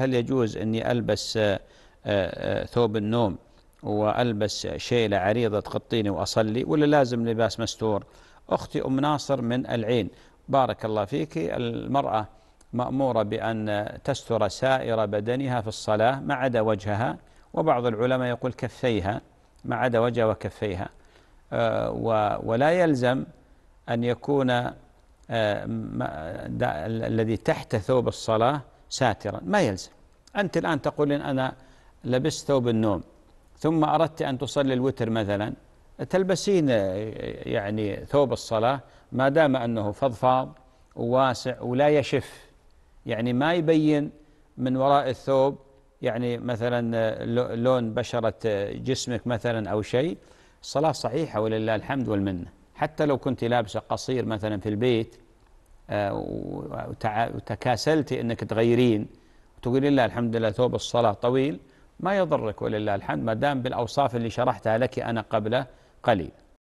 هل يجوز أني ألبس آه، آه، ثوب النوم وألبس شيلة عريضة تغطيني وأصلي ولا لازم لباس مستور أختي أم ناصر من العين بارك الله فيك المرأة مأمورة بأن تستر سائر بدنها في الصلاة ما عدا وجهها وبعض العلماء يقول كفيها ما عدا وجهها وكفيها آه، ولا يلزم أن يكون الذي تحت ثوب الصلاة ساترا ما يلزم أنت الآن تقول إن أنا لبست ثوب النوم ثم أردت أن تصلي الوتر مثلا تلبسين يعني ثوب الصلاة ما دام أنه فضفاض وواسع ولا يشف يعني ما يبين من وراء الثوب يعني مثلا لون بشرة جسمك مثلا أو شيء الصلاة صحيحة ولله الحمد والمنة حتى لو كنت لابسة قصير مثلا في البيت آه، وتكاسلت انك تغيرين وتقولين لا الحمد لله ثوب الصلاه طويل ما يضرك ولله الحمد ما دام بالاوصاف اللي شرحتها لك انا قبل قليل